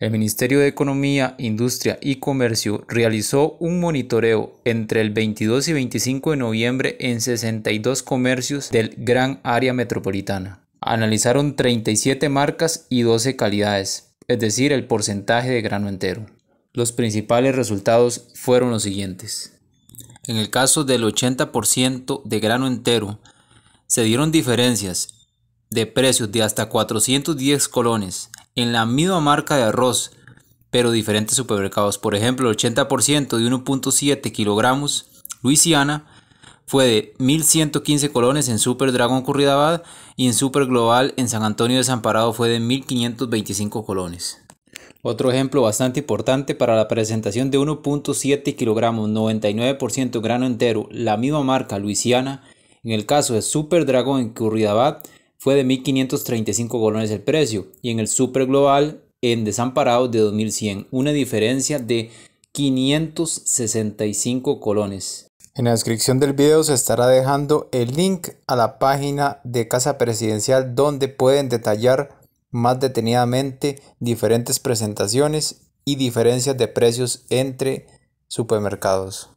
El Ministerio de Economía, Industria y Comercio realizó un monitoreo entre el 22 y 25 de noviembre en 62 comercios del gran área metropolitana. Analizaron 37 marcas y 12 calidades, es decir, el porcentaje de grano entero. Los principales resultados fueron los siguientes. En el caso del 80% de grano entero, se dieron diferencias de precios de hasta 410 colones en la misma marca de arroz, pero diferentes supermercados. Por ejemplo, el 80% de 1.7 kilogramos Luisiana fue de 1.115 colones en Super Dragon Curridabad y en Super Global en San Antonio Desamparado fue de 1.525 colones. Otro ejemplo bastante importante para la presentación de 1.7 kilogramos, 99% grano entero, la misma marca Luisiana. En el caso de Super Dragon en Curridabad fue de 1.535 colones el precio y en el super global en desamparados de 2.100, una diferencia de 565 colones. En la descripción del video se estará dejando el link a la página de Casa Presidencial donde pueden detallar más detenidamente diferentes presentaciones y diferencias de precios entre supermercados.